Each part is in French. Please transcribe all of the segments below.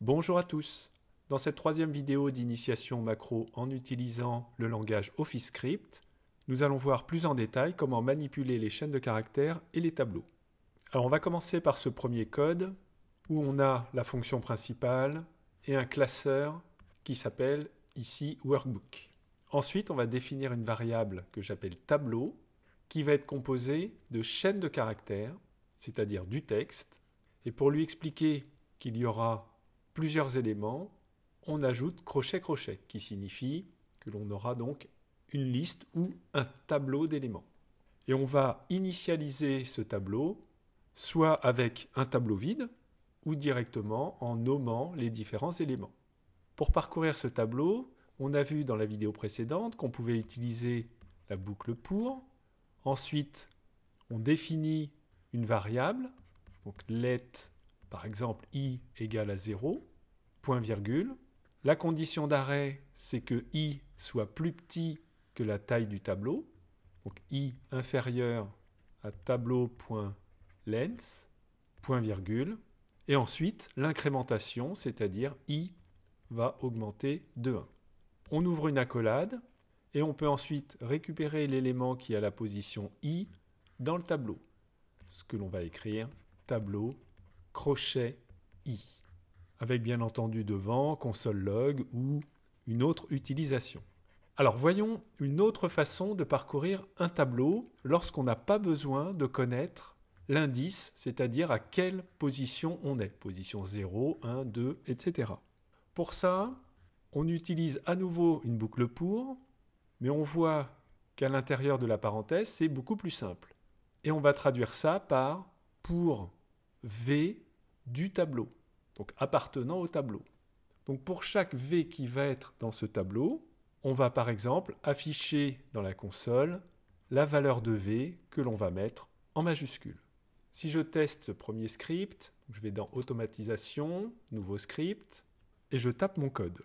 Bonjour à tous Dans cette troisième vidéo d'initiation macro en utilisant le langage Script, nous allons voir plus en détail comment manipuler les chaînes de caractères et les tableaux. Alors on va commencer par ce premier code où on a la fonction principale et un classeur qui s'appelle ici Workbook. Ensuite, on va définir une variable que j'appelle tableau qui va être composée de chaînes de caractères, c'est-à-dire du texte. Et pour lui expliquer qu'il y aura plusieurs éléments, on ajoute crochet-crochet, qui signifie que l'on aura donc une liste ou un tableau d'éléments. Et on va initialiser ce tableau soit avec un tableau vide ou directement en nommant les différents éléments. Pour parcourir ce tableau, on a vu dans la vidéo précédente qu'on pouvait utiliser la boucle pour. Ensuite, on définit une variable, donc let par exemple i égale à 0, point virgule. La condition d'arrêt, c'est que i soit plus petit que la taille du tableau. Donc i inférieur à tableau.length, point virgule. Et ensuite, l'incrémentation, c'est-à-dire i va augmenter de 1. On ouvre une accolade et on peut ensuite récupérer l'élément qui a la position i dans le tableau. Ce que l'on va écrire tableau crochet i, avec bien entendu devant console log ou une autre utilisation. Alors voyons une autre façon de parcourir un tableau lorsqu'on n'a pas besoin de connaître l'indice, c'est-à-dire à quelle position on est, position 0, 1, 2, etc. Pour ça, on utilise à nouveau une boucle pour, mais on voit qu'à l'intérieur de la parenthèse, c'est beaucoup plus simple. Et on va traduire ça par pour v du tableau, donc appartenant au tableau. Donc pour chaque V qui va être dans ce tableau, on va par exemple afficher dans la console la valeur de V que l'on va mettre en majuscule. Si je teste ce premier script, je vais dans Automatisation, Nouveau script, et je tape mon code.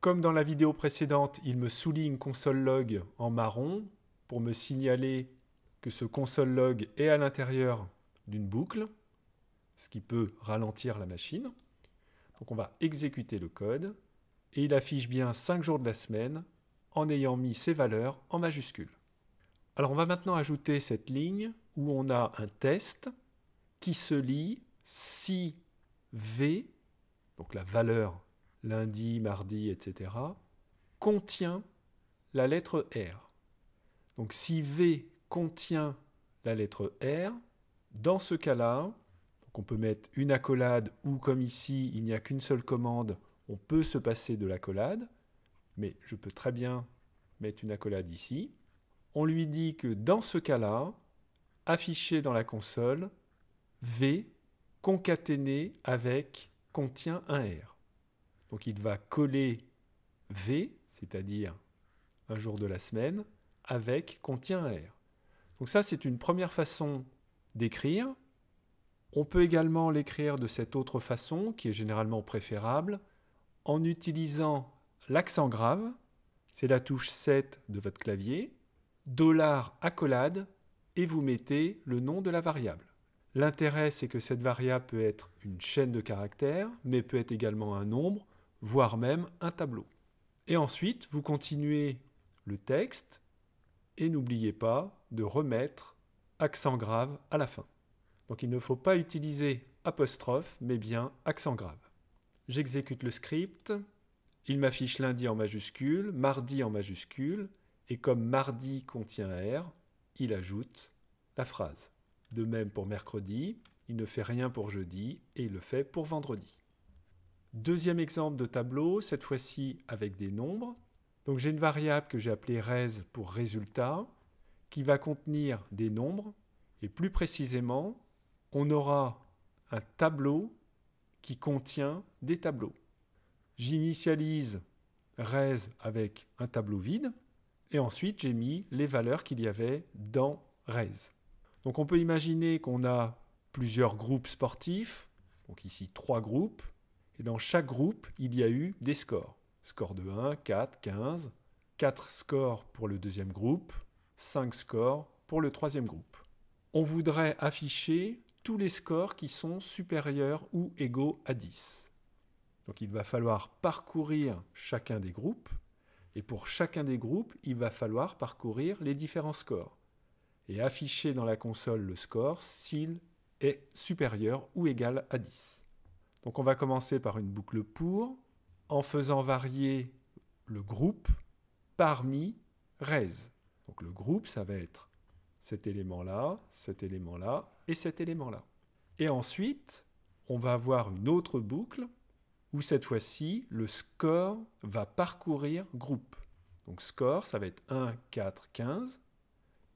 Comme dans la vidéo précédente, il me souligne console.log en marron pour me signaler que ce console.log est à l'intérieur d'une boucle ce qui peut ralentir la machine. Donc on va exécuter le code et il affiche bien 5 jours de la semaine en ayant mis ces valeurs en majuscules. Alors on va maintenant ajouter cette ligne où on a un test qui se lit si V, donc la valeur lundi, mardi, etc., contient la lettre R. Donc si V contient la lettre R, dans ce cas-là, qu'on peut mettre une accolade ou comme ici, il n'y a qu'une seule commande, on peut se passer de l'accolade, mais je peux très bien mettre une accolade ici. On lui dit que dans ce cas-là, afficher dans la console, V concaténé avec contient un R. Donc il va coller V, c'est-à-dire un jour de la semaine, avec contient un R. Donc ça, c'est une première façon d'écrire. On peut également l'écrire de cette autre façon, qui est généralement préférable, en utilisant l'accent grave, c'est la touche 7 de votre clavier, dollar accolade, et vous mettez le nom de la variable. L'intérêt, c'est que cette variable peut être une chaîne de caractères, mais peut être également un nombre, voire même un tableau. Et ensuite, vous continuez le texte, et n'oubliez pas de remettre accent grave à la fin. Donc il ne faut pas utiliser apostrophe, mais bien accent grave. J'exécute le script. Il m'affiche lundi en majuscule, mardi en majuscule, et comme mardi contient R, il ajoute la phrase. De même pour mercredi, il ne fait rien pour jeudi et il le fait pour vendredi. Deuxième exemple de tableau, cette fois-ci avec des nombres. Donc j'ai une variable que j'ai appelée res pour résultat qui va contenir des nombres et plus précisément on aura un tableau qui contient des tableaux. J'initialise res avec un tableau vide et ensuite j'ai mis les valeurs qu'il y avait dans res. Donc on peut imaginer qu'on a plusieurs groupes sportifs, donc ici trois groupes, et dans chaque groupe il y a eu des scores. Score de 1, 4, 15, 4 scores pour le deuxième groupe, 5 scores pour le troisième groupe. On voudrait afficher tous les scores qui sont supérieurs ou égaux à 10. Donc il va falloir parcourir chacun des groupes, et pour chacun des groupes, il va falloir parcourir les différents scores, et afficher dans la console le score s'il est supérieur ou égal à 10. Donc on va commencer par une boucle pour, en faisant varier le groupe parmi res. Donc le groupe, ça va être cet élément-là, cet élément-là, et cet élément-là. Et ensuite, on va avoir une autre boucle où cette fois-ci, le score va parcourir groupe. Donc score, ça va être 1, 4, 15.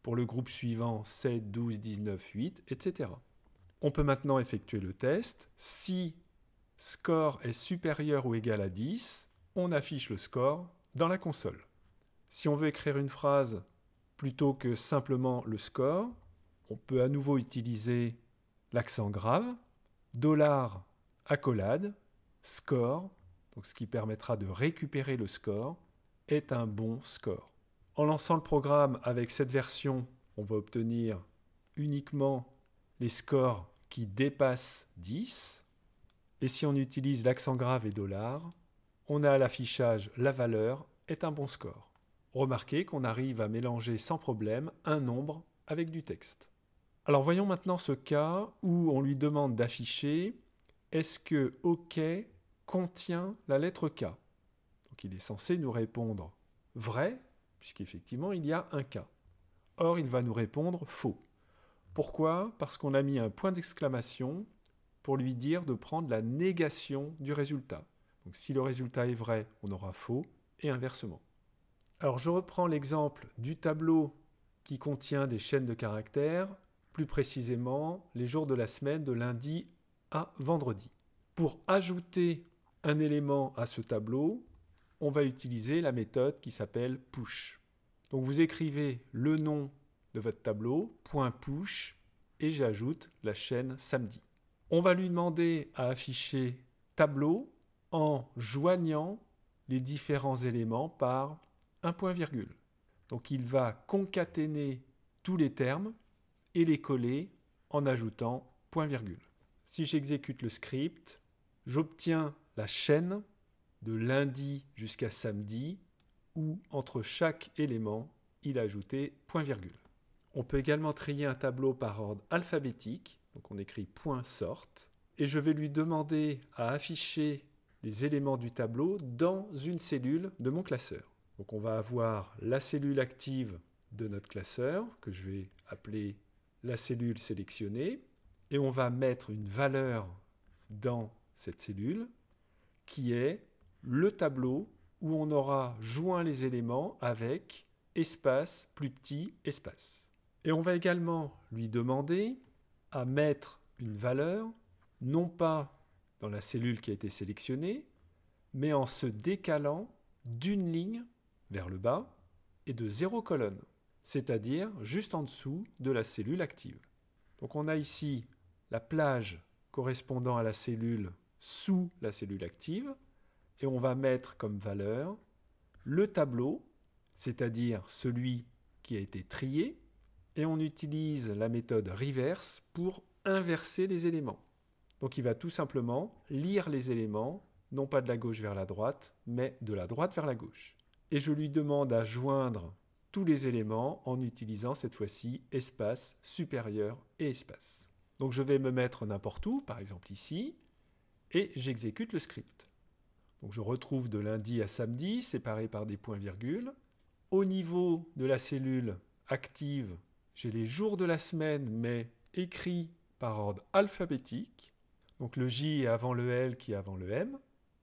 Pour le groupe suivant, 7, 12, 19, 8, etc. On peut maintenant effectuer le test. Si score est supérieur ou égal à 10, on affiche le score dans la console. Si on veut écrire une phrase plutôt que simplement le score, on peut à nouveau utiliser l'accent grave, dollar accolade, score, donc ce qui permettra de récupérer le score, est un bon score. En lançant le programme avec cette version, on va obtenir uniquement les scores qui dépassent 10. Et si on utilise l'accent grave et dollar, on a à l'affichage la valeur est un bon score. Remarquez qu'on arrive à mélanger sans problème un nombre avec du texte. Alors voyons maintenant ce cas où on lui demande d'afficher est-ce que OK contient la lettre K Donc il est censé nous répondre vrai, puisqu'effectivement il y a un K. Or il va nous répondre faux. Pourquoi Parce qu'on a mis un point d'exclamation pour lui dire de prendre la négation du résultat. Donc si le résultat est vrai, on aura faux, et inversement. Alors je reprends l'exemple du tableau qui contient des chaînes de caractères plus précisément les jours de la semaine de lundi à vendredi. Pour ajouter un élément à ce tableau, on va utiliser la méthode qui s'appelle push. Donc vous écrivez le nom de votre tableau, point push, et j'ajoute la chaîne samedi. On va lui demander à afficher tableau en joignant les différents éléments par un point virgule. Donc il va concaténer tous les termes et les coller en ajoutant point virgule. Si j'exécute le script, j'obtiens la chaîne de lundi jusqu'à samedi où entre chaque élément, il a ajouté point virgule. On peut également trier un tableau par ordre alphabétique, donc on écrit point sorte, et je vais lui demander à afficher les éléments du tableau dans une cellule de mon classeur. Donc on va avoir la cellule active de notre classeur, que je vais appeler la cellule sélectionnée et on va mettre une valeur dans cette cellule qui est le tableau où on aura joint les éléments avec espace plus petit espace. Et on va également lui demander à mettre une valeur, non pas dans la cellule qui a été sélectionnée, mais en se décalant d'une ligne vers le bas et de zéro colonne c'est-à-dire juste en dessous de la cellule active. Donc on a ici la plage correspondant à la cellule sous la cellule active, et on va mettre comme valeur le tableau, c'est-à-dire celui qui a été trié, et on utilise la méthode reverse pour inverser les éléments. Donc il va tout simplement lire les éléments, non pas de la gauche vers la droite, mais de la droite vers la gauche. Et je lui demande à joindre tous les éléments en utilisant cette fois-ci espace supérieur et espace. Donc je vais me mettre n'importe où, par exemple ici, et j'exécute le script. Donc je retrouve de lundi à samedi, séparé par des points-virgules. Au niveau de la cellule active, j'ai les jours de la semaine, mais écrits par ordre alphabétique. Donc le J est avant le L qui est avant le M.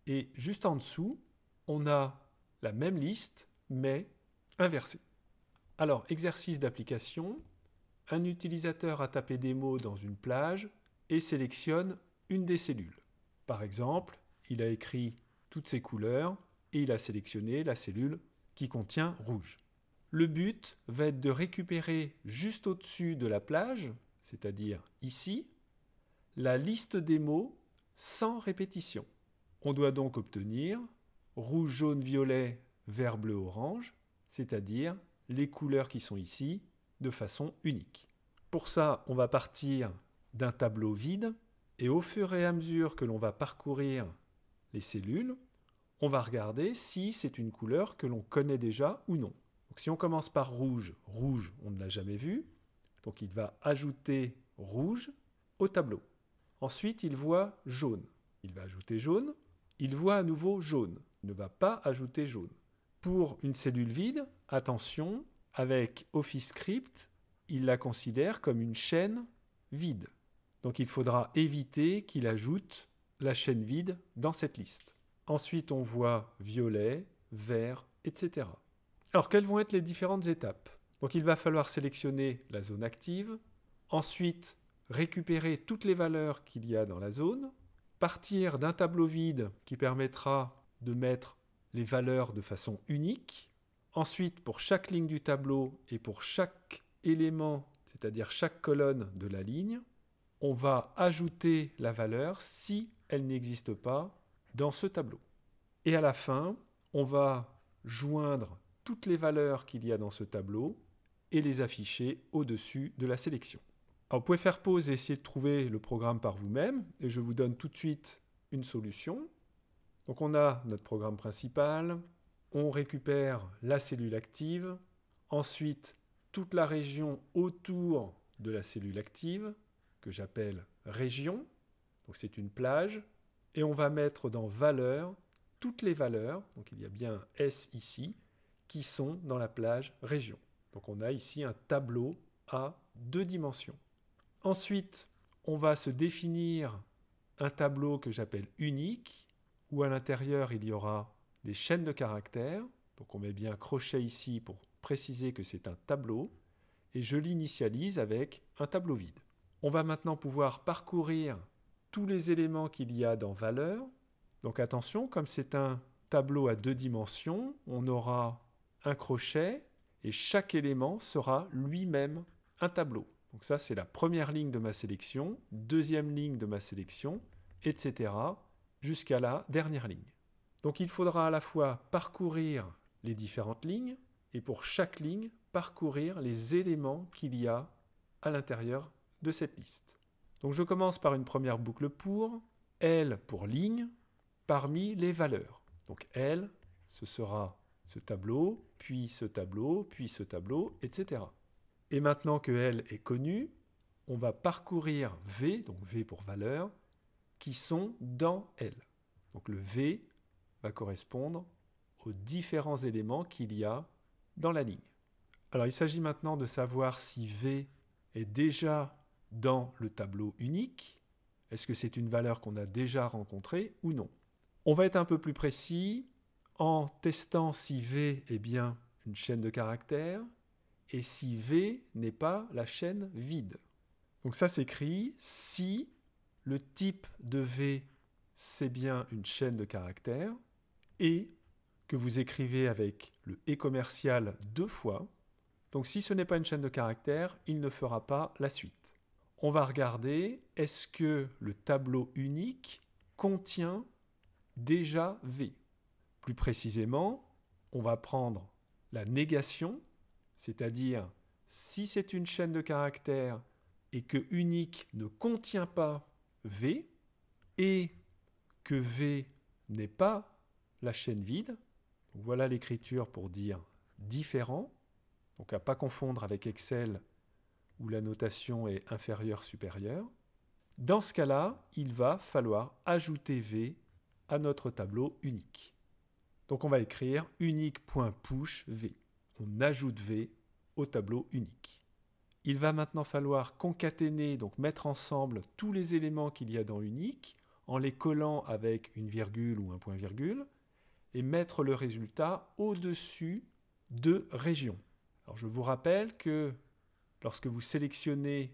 Et juste en dessous, on a la même liste, mais inversée. Alors, exercice d'application. Un utilisateur a tapé des mots dans une plage et sélectionne une des cellules. Par exemple, il a écrit toutes ses couleurs et il a sélectionné la cellule qui contient rouge. Le but va être de récupérer juste au-dessus de la plage, c'est-à-dire ici, la liste des mots sans répétition. On doit donc obtenir rouge, jaune, violet, vert, bleu, orange, c'est-à-dire les couleurs qui sont ici de façon unique. Pour ça, on va partir d'un tableau vide et au fur et à mesure que l'on va parcourir les cellules, on va regarder si c'est une couleur que l'on connaît déjà ou non. Donc si on commence par rouge, rouge, on ne l'a jamais vu, donc il va ajouter rouge au tableau. Ensuite, il voit jaune. Il va ajouter jaune. Il voit à nouveau jaune. Il ne va pas ajouter jaune. Pour une cellule vide, attention, avec Office Script, il la considère comme une chaîne vide. Donc il faudra éviter qu'il ajoute la chaîne vide dans cette liste. Ensuite, on voit violet, vert, etc. Alors, quelles vont être les différentes étapes Donc, il va falloir sélectionner la zone active, ensuite récupérer toutes les valeurs qu'il y a dans la zone, partir d'un tableau vide qui permettra de mettre les valeurs de façon unique. Ensuite, pour chaque ligne du tableau et pour chaque élément, c'est-à-dire chaque colonne de la ligne, on va ajouter la valeur si elle n'existe pas dans ce tableau. Et à la fin, on va joindre toutes les valeurs qu'il y a dans ce tableau et les afficher au-dessus de la sélection. vous pouvez faire pause et essayer de trouver le programme par vous-même, et je vous donne tout de suite une solution. Donc on a notre programme principal, on récupère la cellule active, ensuite toute la région autour de la cellule active, que j'appelle région, donc c'est une plage, et on va mettre dans valeur toutes les valeurs, donc il y a bien S ici, qui sont dans la plage région. Donc on a ici un tableau à deux dimensions. Ensuite, on va se définir un tableau que j'appelle unique, où à l'intérieur il y aura des chaînes de caractères. Donc on met bien un crochet ici pour préciser que c'est un tableau et je l'initialise avec un tableau vide. On va maintenant pouvoir parcourir tous les éléments qu'il y a dans valeur. Donc attention, comme c'est un tableau à deux dimensions, on aura un crochet et chaque élément sera lui-même un tableau. Donc ça, c'est la première ligne de ma sélection, deuxième ligne de ma sélection, etc jusqu'à la dernière ligne. Donc il faudra à la fois parcourir les différentes lignes et pour chaque ligne parcourir les éléments qu'il y a à l'intérieur de cette liste. Donc je commence par une première boucle pour, L pour ligne, parmi les valeurs. Donc L, ce sera ce tableau, puis ce tableau, puis ce tableau, etc. Et maintenant que L est connue, on va parcourir V, donc V pour valeur, qui sont dans L. Donc le V va correspondre aux différents éléments qu'il y a dans la ligne. Alors il s'agit maintenant de savoir si V est déjà dans le tableau unique. Est-ce que c'est une valeur qu'on a déjà rencontrée ou non On va être un peu plus précis en testant si V est bien une chaîne de caractères et si V n'est pas la chaîne vide. Donc ça s'écrit si le type de V, c'est bien une chaîne de caractères, et que vous écrivez avec le et commercial deux fois. Donc si ce n'est pas une chaîne de caractères, il ne fera pas la suite. On va regarder, est-ce que le tableau unique contient déjà V Plus précisément, on va prendre la négation, c'est-à-dire si c'est une chaîne de caractères et que unique ne contient pas V et que V n'est pas la chaîne vide. voilà l'écriture pour dire différent. Donc à pas confondre avec Excel où la notation est inférieure-supérieure. Dans ce cas-là, il va falloir ajouter V à notre tableau unique. Donc on va écrire unique.push V. On ajoute V au tableau unique. Il va maintenant falloir concaténer, donc mettre ensemble tous les éléments qu'il y a dans unique, en les collant avec une virgule ou un point virgule, et mettre le résultat au-dessus de région. Alors je vous rappelle que lorsque vous sélectionnez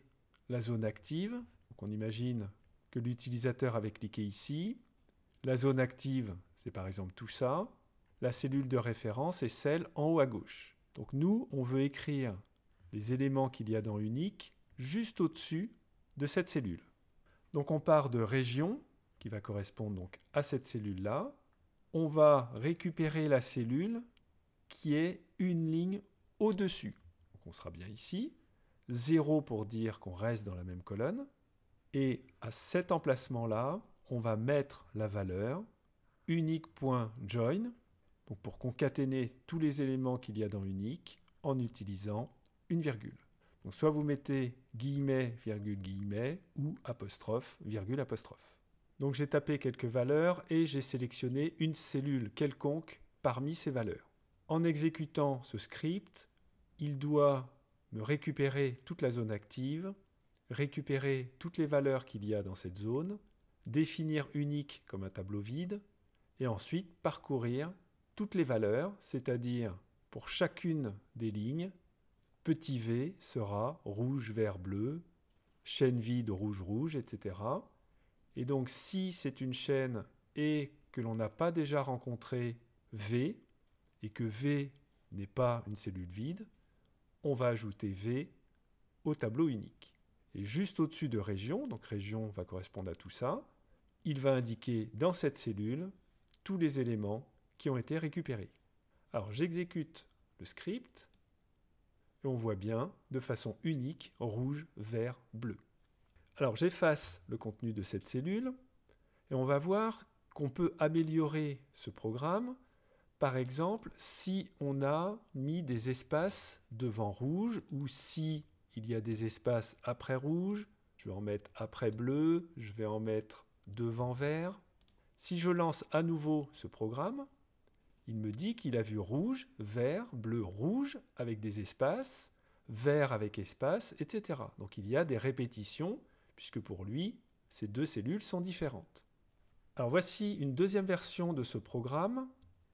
la zone active, on imagine que l'utilisateur avait cliqué ici, la zone active, c'est par exemple tout ça, la cellule de référence est celle en haut à gauche. Donc nous, on veut écrire les éléments qu'il y a dans unique juste au-dessus de cette cellule. Donc on part de région, qui va correspondre donc à cette cellule-là. On va récupérer la cellule qui est une ligne au-dessus. Donc on sera bien ici. 0 pour dire qu'on reste dans la même colonne. Et à cet emplacement-là, on va mettre la valeur unique.join, donc pour concaténer tous les éléments qu'il y a dans unique en utilisant une virgule. soit vous mettez guillemets, virgule, guillemets, ou apostrophe, virgule, apostrophe. Donc j'ai tapé quelques valeurs et j'ai sélectionné une cellule quelconque parmi ces valeurs. En exécutant ce script, il doit me récupérer toute la zone active, récupérer toutes les valeurs qu'il y a dans cette zone, définir unique comme un tableau vide, et ensuite parcourir toutes les valeurs, c'est-à-dire pour chacune des lignes, petit v sera rouge, vert, bleu, chaîne vide, rouge, rouge, etc. Et donc si c'est une chaîne et que l'on n'a pas déjà rencontré V, et que V n'est pas une cellule vide, on va ajouter V au tableau unique. Et juste au-dessus de région, donc région va correspondre à tout ça, il va indiquer dans cette cellule tous les éléments qui ont été récupérés. Alors j'exécute le script et on voit bien, de façon unique, rouge, vert, bleu. Alors j'efface le contenu de cette cellule, et on va voir qu'on peut améliorer ce programme, par exemple, si on a mis des espaces devant rouge, ou si il y a des espaces après rouge, je vais en mettre après bleu, je vais en mettre devant vert. Si je lance à nouveau ce programme, il me dit qu'il a vu rouge, vert, bleu, rouge avec des espaces, vert avec espace, etc. Donc il y a des répétitions, puisque pour lui, ces deux cellules sont différentes. Alors voici une deuxième version de ce programme.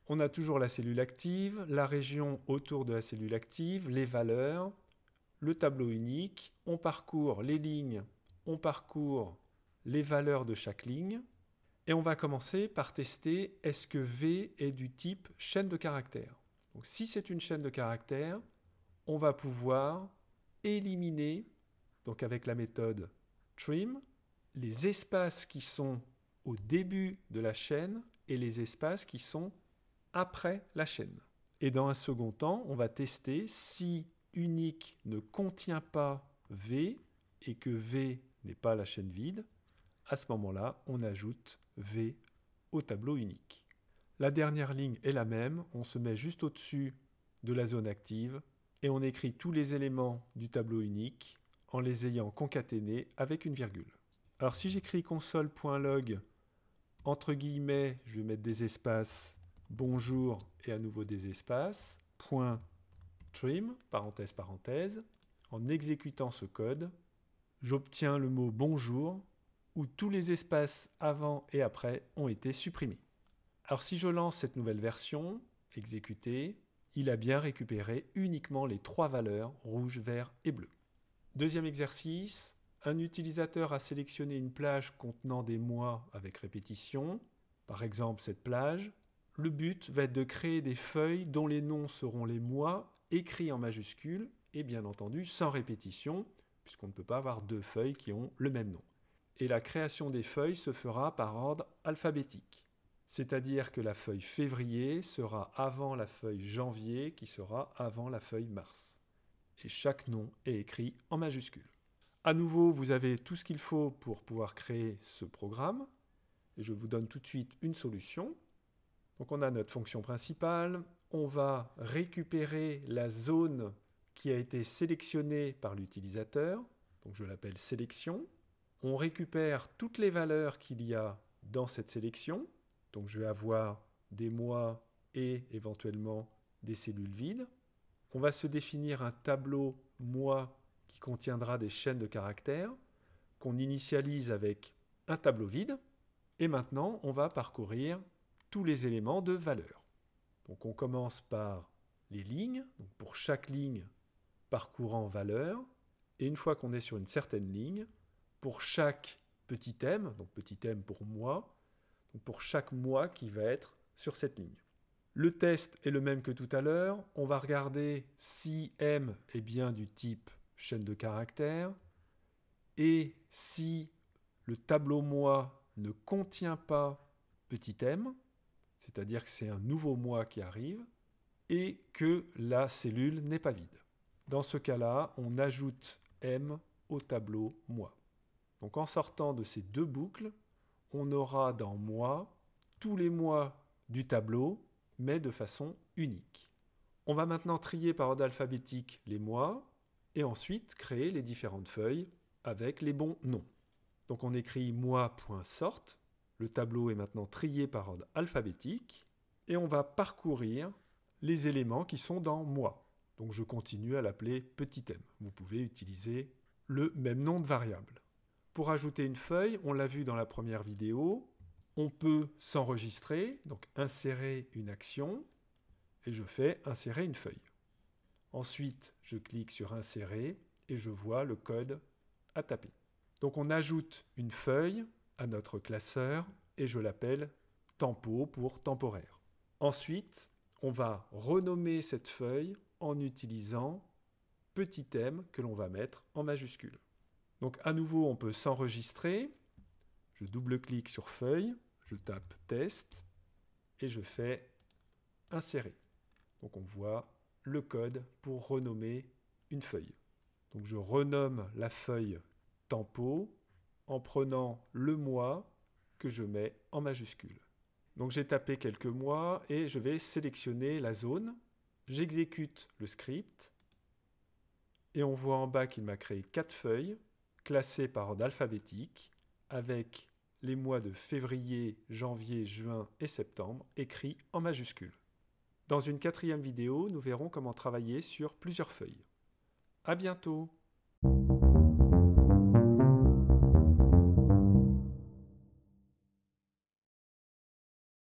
On a toujours la cellule active, la région autour de la cellule active, les valeurs, le tableau unique, on parcourt les lignes, on parcourt les valeurs de chaque ligne, et on va commencer par tester est-ce que V est du type chaîne de caractères. Donc si c'est une chaîne de caractères, on va pouvoir éliminer, donc avec la méthode trim, les espaces qui sont au début de la chaîne et les espaces qui sont après la chaîne. Et dans un second temps, on va tester si unique ne contient pas V et que V n'est pas la chaîne vide, à ce moment-là, on ajoute V au tableau unique. La dernière ligne est la même, on se met juste au-dessus de la zone active et on écrit tous les éléments du tableau unique en les ayant concaténés avec une virgule. Alors si j'écris console.log, entre guillemets, je vais mettre des espaces, bonjour et à nouveau des espaces, point trim, parenthèse, parenthèse, en exécutant ce code, j'obtiens le mot bonjour où tous les espaces avant et après ont été supprimés. Alors si je lance cette nouvelle version, exécuter, il a bien récupéré uniquement les trois valeurs rouge, vert et bleu. Deuxième exercice, un utilisateur a sélectionné une plage contenant des mois avec répétition, par exemple cette plage. Le but va être de créer des feuilles dont les noms seront les mois écrits en majuscules et bien entendu sans répétition, puisqu'on ne peut pas avoir deux feuilles qui ont le même nom et la création des feuilles se fera par ordre alphabétique. C'est-à-dire que la feuille février sera avant la feuille janvier qui sera avant la feuille mars. Et chaque nom est écrit en majuscule. À nouveau, vous avez tout ce qu'il faut pour pouvoir créer ce programme. Et je vous donne tout de suite une solution. Donc on a notre fonction principale, on va récupérer la zone qui a été sélectionnée par l'utilisateur. Donc je l'appelle sélection on récupère toutes les valeurs qu'il y a dans cette sélection. Donc je vais avoir des mois et éventuellement des cellules vides. On va se définir un tableau mois qui contiendra des chaînes de caractères qu'on initialise avec un tableau vide. Et maintenant, on va parcourir tous les éléments de valeur. Donc on commence par les lignes, pour chaque ligne parcourant valeur. Et une fois qu'on est sur une certaine ligne, pour chaque petit m, donc petit m pour moi, pour chaque mois qui va être sur cette ligne. Le test est le même que tout à l'heure. On va regarder si M est bien du type chaîne de caractère et si le tableau mois ne contient pas petit m, c'est-à-dire que c'est un nouveau mois qui arrive, et que la cellule n'est pas vide. Dans ce cas-là, on ajoute m au tableau mois. Donc en sortant de ces deux boucles, on aura dans moi » tous les mois du tableau, mais de façon unique. On va maintenant trier par ordre alphabétique les mois et ensuite créer les différentes feuilles avec les bons noms. Donc on écrit mois.sort, le tableau est maintenant trié par ordre alphabétique et on va parcourir les éléments qui sont dans moi. Donc je continue à l'appeler petit m. Vous pouvez utiliser le même nom de variable. Pour ajouter une feuille, on l'a vu dans la première vidéo, on peut s'enregistrer, donc insérer une action, et je fais insérer une feuille. Ensuite, je clique sur insérer et je vois le code à taper. Donc on ajoute une feuille à notre classeur et je l'appelle tempo pour temporaire. Ensuite, on va renommer cette feuille en utilisant petit m que l'on va mettre en majuscule. Donc à nouveau, on peut s'enregistrer. Je double-clique sur feuille, je tape test et je fais insérer. Donc on voit le code pour renommer une feuille. Donc je renomme la feuille tempo en prenant le mois que je mets en majuscule. Donc j'ai tapé quelques mois et je vais sélectionner la zone. J'exécute le script et on voit en bas qu'il m'a créé quatre feuilles classé par ordre alphabétique, avec les mois de février, janvier, juin et septembre écrits en majuscules. Dans une quatrième vidéo, nous verrons comment travailler sur plusieurs feuilles. À bientôt